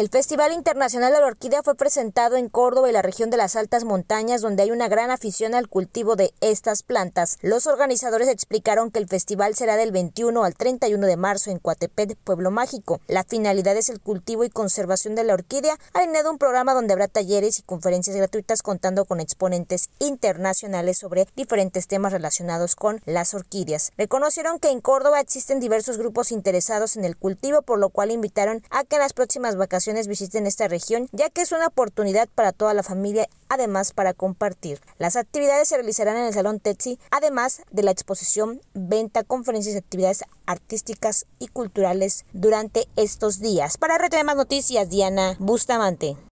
El Festival Internacional de la Orquídea fue presentado en Córdoba y la región de las altas montañas, donde hay una gran afición al cultivo de estas plantas. Los organizadores explicaron que el festival será del 21 al 31 de marzo en Coatepec, Pueblo Mágico. La finalidad es el cultivo y conservación de la orquídea, alineado un programa donde habrá talleres y conferencias gratuitas contando con exponentes internacionales sobre diferentes temas relacionados con las orquídeas. Reconocieron que en Córdoba existen diversos grupos interesados en el cultivo, por lo cual invitaron a que en las próximas vacaciones visiten esta región, ya que es una oportunidad para toda la familia, además para compartir. Las actividades se realizarán en el Salón Tetsi, además de la exposición, venta, conferencias y actividades artísticas y culturales durante estos días. Para Reto Más Noticias, Diana Bustamante.